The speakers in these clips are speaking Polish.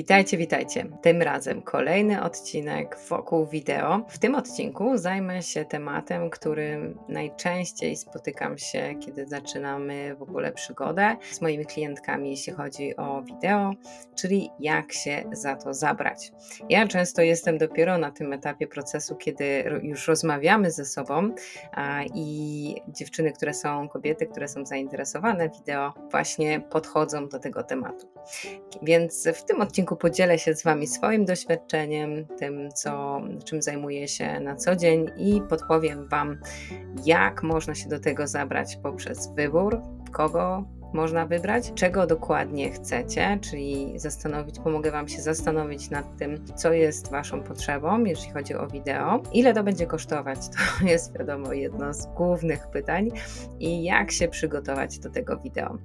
Witajcie, witajcie. Tym razem kolejny odcinek wokół wideo. W tym odcinku zajmę się tematem, którym najczęściej spotykam się, kiedy zaczynamy w ogóle przygodę z moimi klientkami, jeśli chodzi o wideo, czyli jak się za to zabrać. Ja często jestem dopiero na tym etapie procesu, kiedy już rozmawiamy ze sobą i dziewczyny, które są kobiety, które są zainteresowane wideo, właśnie podchodzą do tego tematu. Więc w tym odcinku odcinku podzielę się z Wami swoim doświadczeniem, tym, co, czym zajmuję się na co dzień i podpowiem Wam, jak można się do tego zabrać poprzez wybór, kogo można wybrać, czego dokładnie chcecie, czyli zastanowić, pomogę Wam się zastanowić nad tym, co jest Waszą potrzebą, jeśli chodzi o wideo. Ile to będzie kosztować? To jest wiadomo jedno z głównych pytań i jak się przygotować do tego wideo.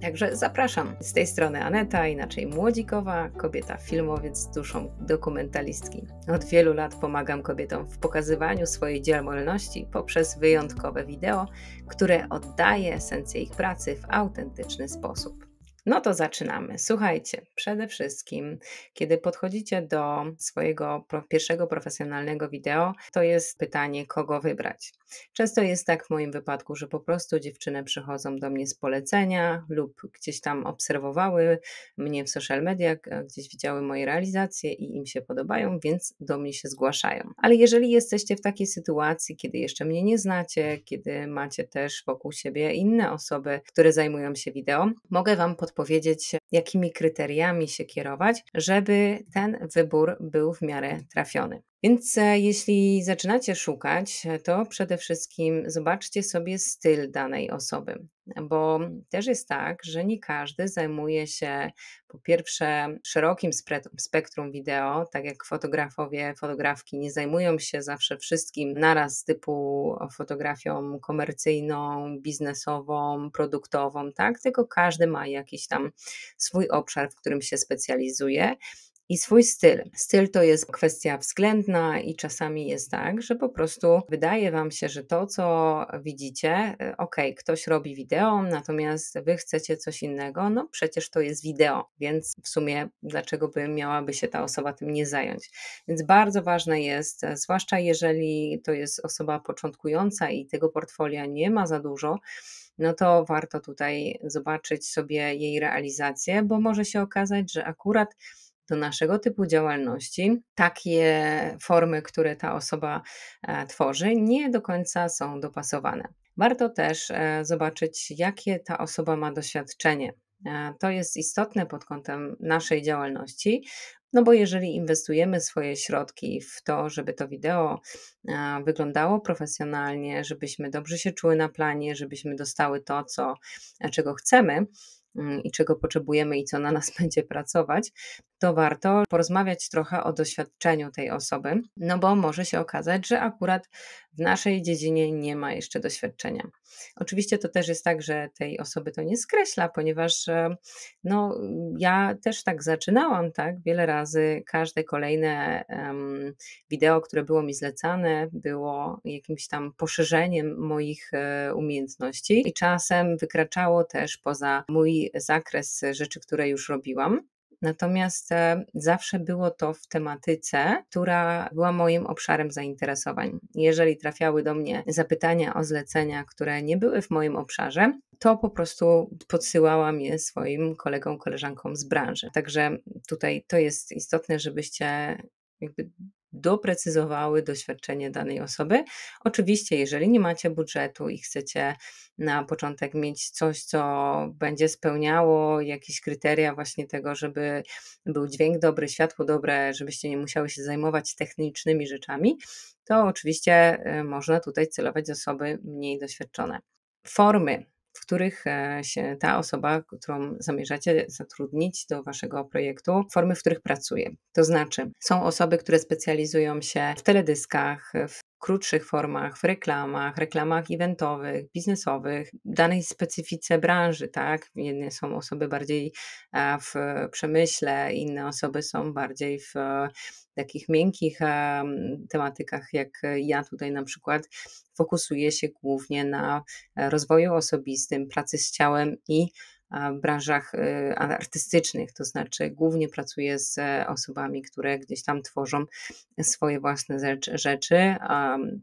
Także zapraszam. Z tej strony Aneta, inaczej młodzikowa, kobieta filmowiec z duszą dokumentalistki. Od wielu lat pomagam kobietom w pokazywaniu swojej działalności poprzez wyjątkowe wideo, które oddaje esencję ich pracy w autentyczny sposób. No to zaczynamy. Słuchajcie, przede wszystkim, kiedy podchodzicie do swojego pierwszego profesjonalnego wideo, to jest pytanie, kogo wybrać. Często jest tak w moim wypadku, że po prostu dziewczyny przychodzą do mnie z polecenia lub gdzieś tam obserwowały mnie w social mediach, e, gdzieś widziały moje realizacje i im się podobają, więc do mnie się zgłaszają. Ale jeżeli jesteście w takiej sytuacji, kiedy jeszcze mnie nie znacie, kiedy macie też wokół siebie inne osoby, które zajmują się wideo, mogę Wam podpowiedzieć, powiedzieć jakimi kryteriami się kierować, żeby ten wybór był w miarę trafiony. Więc e, jeśli zaczynacie szukać, e, to przede wszystkim zobaczcie sobie styl danej osoby, bo też jest tak, że nie każdy zajmuje się po pierwsze szerokim spektrum wideo, tak jak fotografowie, fotografki nie zajmują się zawsze wszystkim naraz typu fotografią komercyjną, biznesową, produktową, tak? Tylko każdy ma jakiś tam swój obszar, w którym się specjalizuje i swój styl. Styl to jest kwestia względna i czasami jest tak, że po prostu wydaje Wam się, że to, co widzicie, e, ok, ktoś robi wideo, natomiast Wy chcecie coś innego, no przecież to jest wideo, więc w sumie dlaczego by miałaby się ta osoba tym nie zająć? Więc bardzo ważne jest, e, zwłaszcza jeżeli to jest osoba początkująca i tego portfolio nie ma za dużo, no to warto tutaj zobaczyć sobie jej realizację, bo może się okazać, że akurat do naszego typu działalności takie formy, które ta osoba e, tworzy, nie do końca są dopasowane. Warto też e, zobaczyć, jakie ta osoba ma doświadczenie. E, to jest istotne pod kątem naszej działalności, no bo jeżeli inwestujemy swoje środki w to, żeby to wideo wyglądało profesjonalnie, żebyśmy dobrze się czuły na planie, żebyśmy dostały to, co, czego chcemy mm, i czego potrzebujemy i co na nas będzie pracować, to warto porozmawiać trochę o doświadczeniu tej osoby, no bo może się okazać, że akurat w naszej dziedzinie nie ma jeszcze doświadczenia. Oczywiście to też jest tak, że tej osoby to nie skreśla, ponieważ e, no, ja też tak zaczynałam, tak? Wiele razy każde kolejne um, wideo, które było mi zlecane, było jakimś tam poszerzeniem moich e, umiejętności i czasem wykraczało też poza mój zakres rzeczy, które już robiłam. Natomiast e, zawsze było to w tematyce, która była moim obszarem zainteresowań. Jeżeli trafiały do mnie zapytania o zlecenia, które nie były w moim obszarze, to po prostu podsyłałam je swoim kolegom, koleżankom z branży. Także tutaj to jest istotne, żebyście jakby doprecyzowały doświadczenie danej osoby. Oczywiście, jeżeli nie macie budżetu i chcecie na początek mieć coś, co będzie spełniało jakieś kryteria właśnie tego, żeby był dźwięk dobry, światło dobre, żebyście nie musiały się zajmować technicznymi rzeczami, to oczywiście y, można tutaj celować osoby mniej doświadczone. Formy w których e, się ta osoba, którą zamierzacie zatrudnić do waszego projektu, formy, w których pracuje. To znaczy, są osoby, które specjalizują się w teledyskach, w krótszych formach, w reklamach, reklamach eventowych, biznesowych, danej specyfice branży, tak? Jedne są osoby bardziej e, w przemyśle, inne osoby są bardziej w e, takich miękkich e, tematykach, jak ja tutaj na przykład fokusuję się głównie na rozwoju osobistym, pracy z ciałem i branżach y, artystycznych, to znaczy głównie pracuję z e, osobami, które gdzieś tam tworzą swoje własne rzeczy,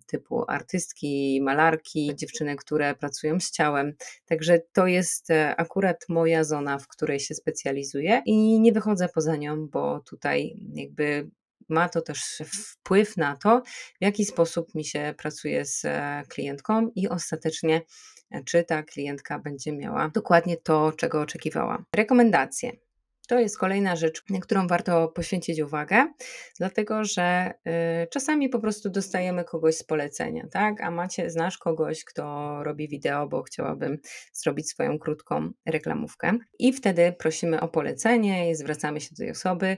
typu artystki, malarki, dziewczyny, które pracują z ciałem. Także to jest e, akurat moja zona, w której się specjalizuję i nie wychodzę poza nią, bo tutaj jakby ma to też wpływ na to, w jaki sposób mi się pracuje z e, klientką i ostatecznie czy ta klientka będzie miała dokładnie to, czego oczekiwała. Rekomendacje. To jest kolejna rzecz, na którą warto poświęcić uwagę, dlatego że y, czasami po prostu dostajemy kogoś z polecenia, tak? A macie, znasz kogoś, kto robi wideo, bo chciałabym zrobić swoją krótką reklamówkę. I wtedy prosimy o polecenie i zwracamy się do tej osoby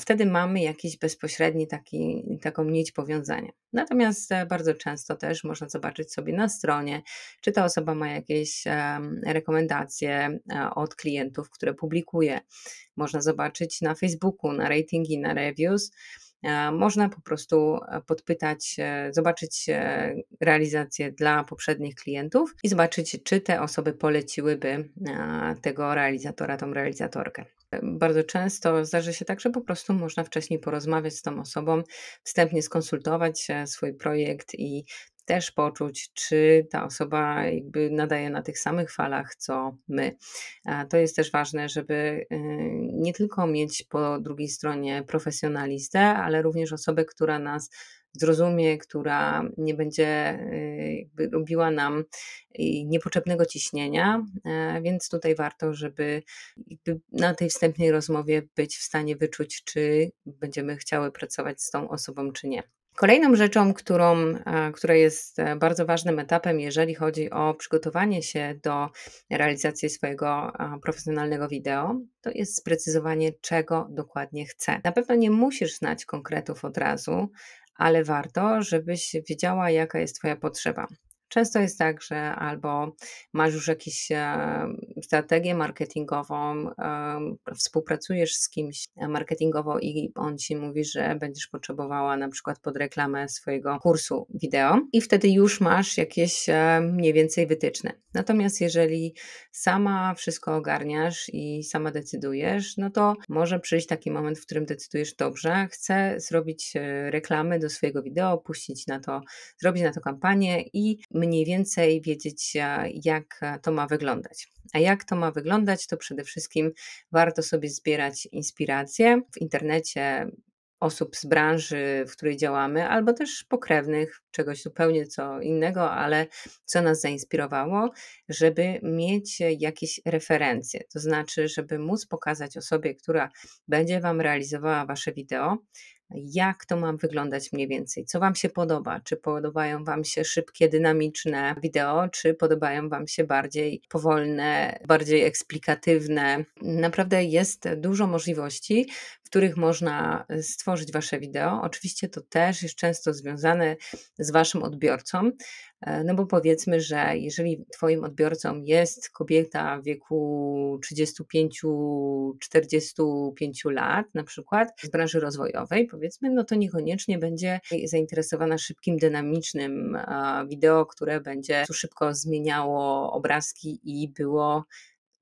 wtedy mamy jakiś bezpośredni taki, taką nić powiązania. Natomiast e, bardzo często też można zobaczyć sobie na stronie, czy ta osoba ma jakieś rekomendacje e, od klientów, które publikuje. Można zobaczyć na Facebooku, na ratingi, na reviews. E, można po prostu podpytać, zobaczyć realizację dla poprzednich klientów i zobaczyć, czy te osoby poleciłyby tego realizatora, tą realizatorkę. Bardzo często zdarzy się tak, że po prostu można wcześniej porozmawiać z tą osobą, wstępnie skonsultować swój projekt i też poczuć, czy ta osoba jakby nadaje na tych samych falach, co my. To jest też ważne, żeby y, nie tylko mieć po drugiej stronie profesjonalistę, ale również osobę, która nas zrozumie, która nie będzie e, jakby robiła nam e, niepotrzebnego ciśnienia, e, więc tutaj warto, żeby na tej wstępnej rozmowie być w stanie wyczuć, czy będziemy chciały pracować z tą osobą, czy nie. Kolejną rzeczą, którą, która jest bardzo ważnym etapem, jeżeli chodzi o przygotowanie się do realizacji swojego profesjonalnego wideo, to jest sprecyzowanie, czego dokładnie chcę. Na pewno nie musisz znać konkretów od razu, ale warto, żebyś wiedziała, jaka jest Twoja potrzeba. Często jest tak, że albo masz już jakąś e, strategię marketingową, współpracujesz z kimś e, marketingowo i on ci mówi, że będziesz potrzebowała na przykład pod reklamę swojego kursu wideo i wtedy już masz jakieś e, mniej więcej wytyczne. Natomiast jeżeli sama wszystko ogarniasz i sama decydujesz, no to może przyjść taki moment, w którym decydujesz dobrze, chcę zrobić reklamy do swojego wideo, puścić na to, zrobić na to kampanię i mniej więcej wiedzieć, e, jak e, to ma wyglądać. A jak to ma wyglądać, to przede wszystkim warto sobie zbierać inspiracje w internecie, osób z branży, w której działamy, albo też pokrewnych, czegoś zupełnie co innego, ale co nas zainspirowało, żeby mieć e, jakieś referencje, to znaczy, żeby móc pokazać osobie, która będzie Wam realizowała Wasze wideo, jak to ma wyglądać mniej więcej, co Wam się podoba, czy podobają Wam się szybkie, dynamiczne wideo, czy podobają Wam się bardziej powolne, bardziej eksplikatywne. Naprawdę jest dużo możliwości, których można e, stworzyć wasze wideo. Oczywiście to też jest często związane z waszym odbiorcą, e, no bo powiedzmy, że jeżeli twoim odbiorcą jest kobieta w wieku 35-45 lat, na przykład z branży rozwojowej, powiedzmy, no to niekoniecznie będzie zainteresowana szybkim, dynamicznym e, wideo, które będzie tu szybko zmieniało obrazki i było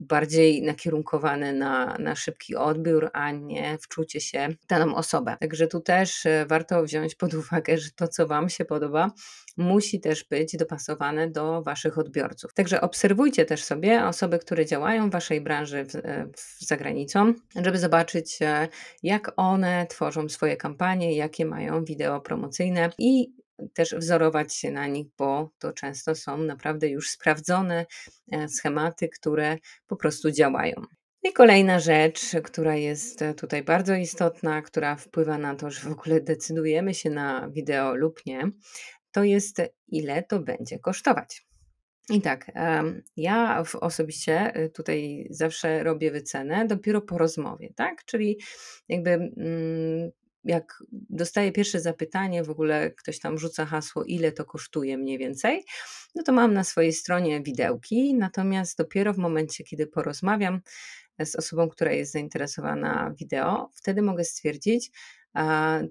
bardziej nakierunkowane na, na szybki odbiór, a nie wczucie się w daną osobę. Także tu też e, warto wziąć pod uwagę, że to, co Wam się podoba, musi też być dopasowane do Waszych odbiorców. Także obserwujcie też sobie osoby, które działają w Waszej branży w, e, w, za granicą, żeby zobaczyć, e, jak one tworzą swoje kampanie, jakie mają wideo promocyjne i też wzorować się na nich, bo to często są naprawdę już sprawdzone e, schematy, które po prostu działają. No I kolejna rzecz, która jest e, tutaj bardzo istotna, która wpływa na to, że w ogóle decydujemy się na wideo lub nie, to jest ile to będzie kosztować. I tak, ja osobiście e, tutaj zawsze robię wycenę dopiero po rozmowie, tak? Czyli jakby mm, jak dostaję pierwsze zapytanie, w ogóle ktoś tam rzuca hasło, ile to kosztuje mniej więcej, no to mam na swojej stronie widełki, natomiast dopiero w momencie, kiedy porozmawiam z osobą, która jest zainteresowana wideo, wtedy mogę stwierdzić,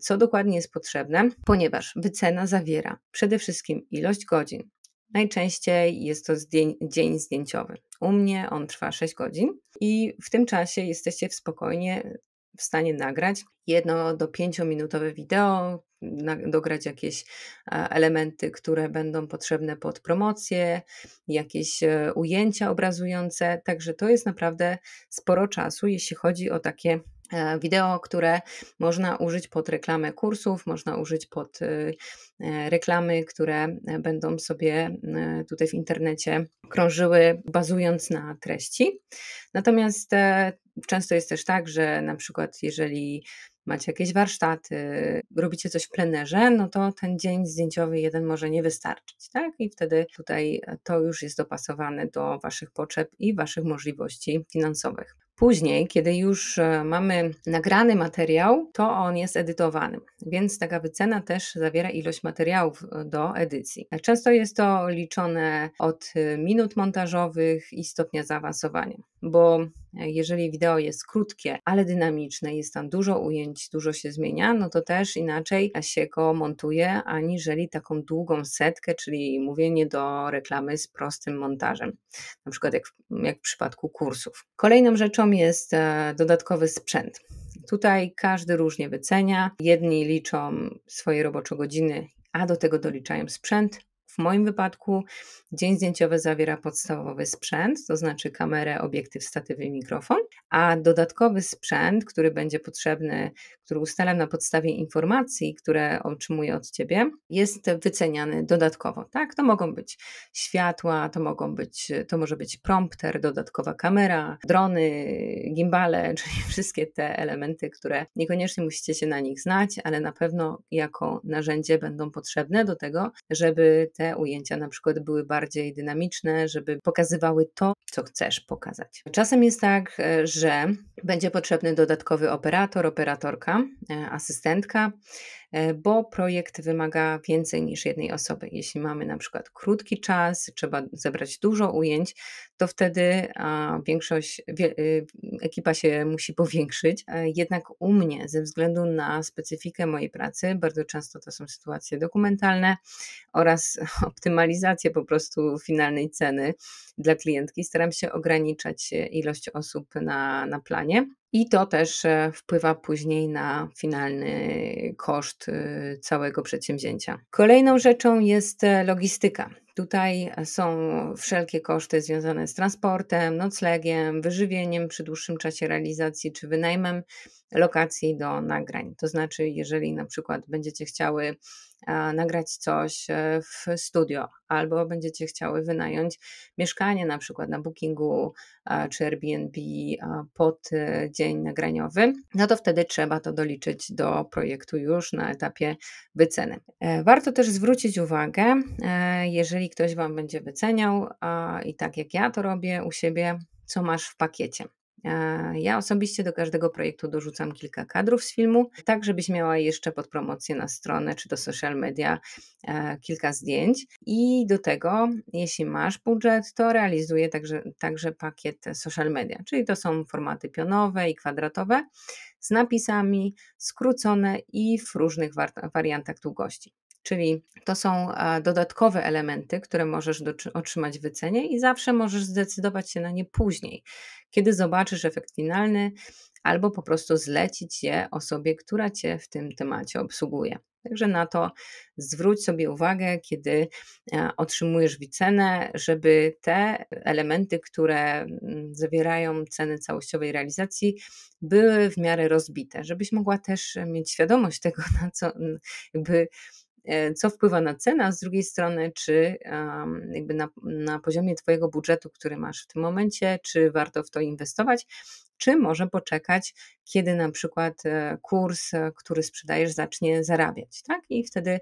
co dokładnie jest potrzebne, ponieważ wycena zawiera przede wszystkim ilość godzin. Najczęściej jest to dzień, zdjęciowy. U mnie on trwa 6 godzin i w tym czasie jesteście w spokojnie w stanie nagrać jedno do pięciominutowe wideo, dograć jakieś e, elementy, które będą potrzebne pod promocję, jakieś e, ujęcia obrazujące. Także to jest naprawdę sporo czasu, jeśli chodzi o takie E, wideo, które można użyć pod reklamę kursów, można użyć pod e, e, reklamy, które będą sobie tutaj w internecie krążyły, bazując na treści. Natomiast często jest też tak, że na przykład jeżeli macie jakieś warsztaty, robicie coś w plenerze, no to ten dzień zdjęciowy jeden może nie wystarczyć, tak? I wtedy tutaj to już jest dopasowane do Waszych potrzeb i Waszych możliwości finansowych. Później, kiedy już e, mamy nagrany materiał, to on jest edytowany, więc taka wycena też zawiera ilość materiałów e, do edycji. E, Często jest to liczone od minut montażowych i stopnia zaawansowania, bo jeżeli wideo jest krótkie, ale dynamiczne, jest tam dużo ujęć, dużo się zmienia, no to też inaczej się go montuje, aniżeli taką długą setkę, czyli mówienie do reklamy z prostym montażem, na przykład jak, jak w przypadku kursów. Kolejną rzeczą jest e, dodatkowy sprzęt. Tutaj każdy różnie wycenia. Jedni liczą swoje roboczo godziny, a do tego doliczają sprzęt, w moim wypadku dzień zdjęciowy zawiera podstawowy sprzęt, to znaczy kamerę, obiektyw, statyw i mikrofon, a dodatkowy sprzęt, który będzie potrzebny, który ustalam na podstawie informacji, które otrzymuję od Ciebie, jest wyceniany dodatkowo. Tak? To mogą być światła, to, mogą być, to może być prompter, dodatkowa kamera, drony, gimbale, czyli wszystkie te elementy, które niekoniecznie musicie się na nich znać, ale na pewno jako narzędzie będą potrzebne do tego, żeby te te ujęcia na przykład były bardziej dynamiczne, żeby pokazywały to, co chcesz pokazać. Czasem jest tak, e, że będzie potrzebny dodatkowy operator, operatorka, e, asystentka, E, bo projekt wymaga więcej niż jednej osoby. Jeśli mamy na przykład krótki czas, trzeba zebrać dużo ujęć, to wtedy większość, y, ekipa się musi powiększyć. E, jednak u mnie, ze względu na specyfikę mojej pracy, bardzo często to są sytuacje dokumentalne oraz optymalizację po prostu finalnej ceny dla klientki. Staram się ograniczać e, ilość osób na, na planie. I to też e, wpływa później na finalny koszt y, całego przedsięwzięcia. Kolejną rzeczą jest e, logistyka. Tutaj są wszelkie koszty związane z transportem, noclegiem, wyżywieniem przy dłuższym czasie realizacji czy wynajmem lokacji do nagrań. To znaczy, jeżeli na przykład będziecie chciały e, nagrać coś e, w studio, albo będziecie chciały wynająć mieszkanie na przykład na Bookingu e, czy Airbnb pod dzień nagraniowy, no to wtedy trzeba to doliczyć do projektu już na etapie wyceny. Warto też zwrócić uwagę, jeżeli jeżeli ktoś Wam będzie wyceniał a, i tak jak ja to robię u siebie, co masz w pakiecie. E, ja osobiście do każdego projektu dorzucam kilka kadrów z filmu, tak żebyś miała jeszcze pod promocję na stronę czy do social media e, kilka zdjęć. I do tego, jeśli masz budżet, to realizuję także, także pakiet social media, czyli to są formaty pionowe i kwadratowe z napisami, skrócone i w różnych wariantach długości. Czyli to są e, dodatkowe elementy, które możesz otrzymać w wycenie i zawsze możesz zdecydować się na nie później, kiedy zobaczysz efekt finalny, albo po prostu zlecić je osobie, która cię w tym temacie obsługuje. Także na to zwróć sobie uwagę, kiedy e, otrzymujesz wicenę, żeby te elementy, które mm, zawierają ceny całościowej realizacji, były w miarę rozbite, żebyś mogła też mieć świadomość tego, na co jakby E, co wpływa na cenę, a z drugiej strony, czy jakby na, na poziomie Twojego budżetu, który masz w tym momencie, czy warto w to inwestować, czy może poczekać, kiedy na przykład e, kurs, e, który sprzedajesz, zacznie zarabiać, tak? I wtedy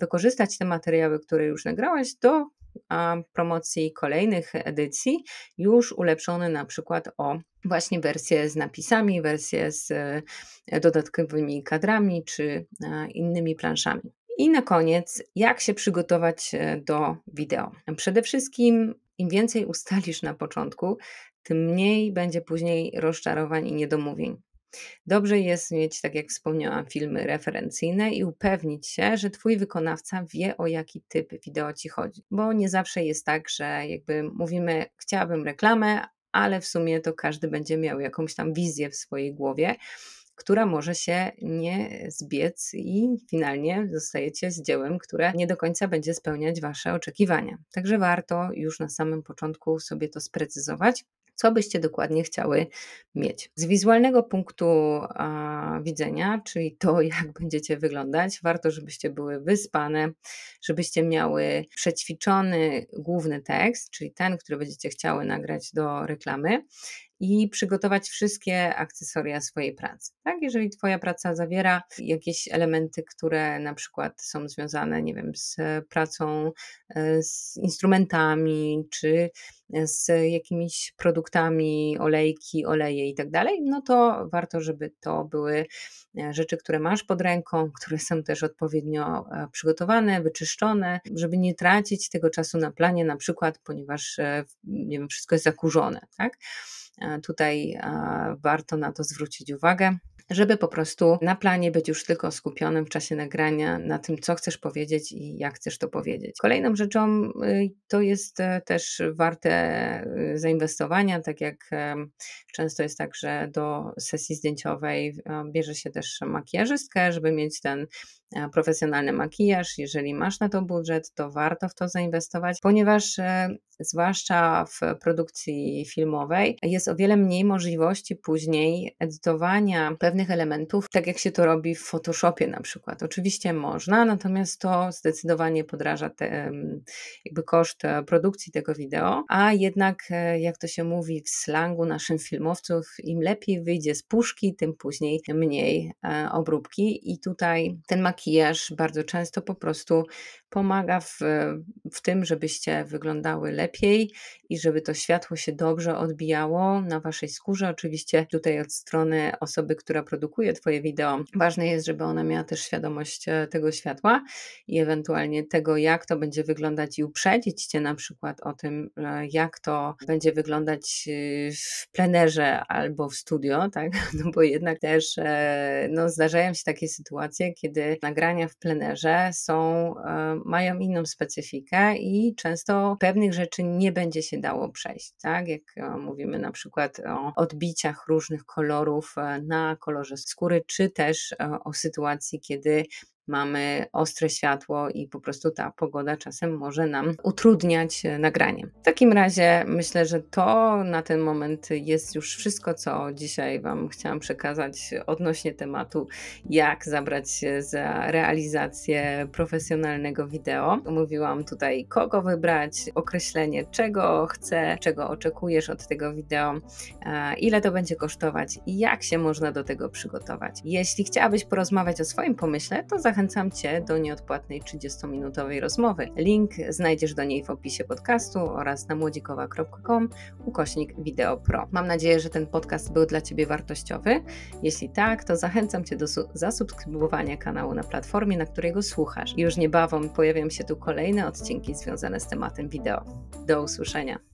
wykorzystać te materiały, które już nagrałaś do promocji kolejnych edycji, już ulepszone na przykład o właśnie wersję z napisami, wersję z dodatkowymi kadrami czy innymi planszami. I na koniec, jak się przygotować e, do wideo. Przede wszystkim, im więcej ustalisz na początku, tym mniej będzie później rozczarowań i niedomówień. Dobrze jest mieć, tak jak wspomniałam, filmy referencyjne i upewnić się, że Twój wykonawca wie, o jaki typ wideo Ci chodzi. Bo nie zawsze jest tak, że jakby mówimy, chciałabym reklamę, ale w sumie to każdy będzie miał jakąś tam wizję w swojej głowie która może się nie zbiec i finalnie zostajecie z dziełem, które nie do końca będzie spełniać Wasze oczekiwania. Także warto już na samym początku sobie to sprecyzować co byście dokładnie chciały mieć. Z wizualnego punktu a, widzenia, czyli to, jak będziecie wyglądać, warto, żebyście były wyspane, żebyście miały przećwiczony główny tekst, czyli ten, który będziecie chciały nagrać do reklamy i przygotować wszystkie akcesoria swojej pracy. Tak, jeżeli Twoja praca zawiera jakieś elementy, które na przykład są związane, nie wiem, z pracą e, z instrumentami, czy e, z jakimiś produktami, olejki, oleje i tak dalej, no to warto, żeby to były e, rzeczy, które masz pod ręką, które są też odpowiednio przygotowane, wyczyszczone, żeby nie tracić tego czasu na planie, na przykład, ponieważ nie wiem, wszystko jest zakurzone, tak? tutaj e, warto na to zwrócić uwagę żeby po prostu na planie być już tylko skupionym w czasie nagrania na tym, co chcesz powiedzieć i jak chcesz to powiedzieć. Kolejną rzeczą y, to jest e, też warte y, zainwestowania, tak jak e, często jest tak, że do sesji zdjęciowej bierze się też makijażystkę, żeby mieć ten E, profesjonalny makijaż. Jeżeli masz na to budżet, to warto w to zainwestować, ponieważ e, zwłaszcza w produkcji filmowej jest o wiele mniej możliwości później edytowania pewnych elementów, tak jak się to robi w Photoshopie na przykład. Oczywiście można, natomiast to zdecydowanie podraża te, jakby koszt e, produkcji tego wideo, a jednak jak to się mówi w slangu naszym filmowców, im lepiej wyjdzie z puszki, tym później mniej obróbki i tutaj ten makijaż makijaż bardzo często po prostu pomaga w, w tym, żebyście wyglądały lepiej i żeby to światło się dobrze odbijało na waszej skórze. Oczywiście tutaj od strony osoby, która produkuje Twoje wideo, ważne jest, żeby ona miała też świadomość e, tego światła i ewentualnie tego, jak to będzie wyglądać i uprzedzić Cię na przykład o tym, e, jak to będzie wyglądać e, w plenerze albo w studio, tak? No bo jednak też no, zdarzają się takie sytuacje, kiedy nagrania w plenerze są, e, mają inną specyfikę i często pewnych rzeczy nie będzie się dało przejść, tak? Jak e, mówimy na przykład o odbiciach różnych kolorów e, na kolorze skóry, czy też o sytuacji, kiedy mamy ostre światło i po prostu ta pogoda czasem może nam utrudniać e, nagranie. W takim razie myślę, że to na ten moment jest już wszystko, co dzisiaj Wam chciałam przekazać odnośnie tematu, jak zabrać się za realizację profesjonalnego wideo. Mówiłam tutaj, kogo wybrać, określenie, czego chcę, czego oczekujesz od tego wideo, ile to będzie kosztować i jak się można do tego przygotować. Jeśli chciałabyś porozmawiać o swoim pomyśle, to zachęcam zachęcam Cię do nieodpłatnej 30-minutowej rozmowy. Link znajdziesz do niej w opisie podcastu oraz na młodzikowa.com ukośnik wideopro. Mam nadzieję, że ten podcast był dla Ciebie wartościowy. Jeśli tak, to zachęcam Cię do zasubskrybowania kanału na platformie, na której go słuchasz. Już niebawem pojawią się tu kolejne odcinki związane z tematem wideo. Do usłyszenia.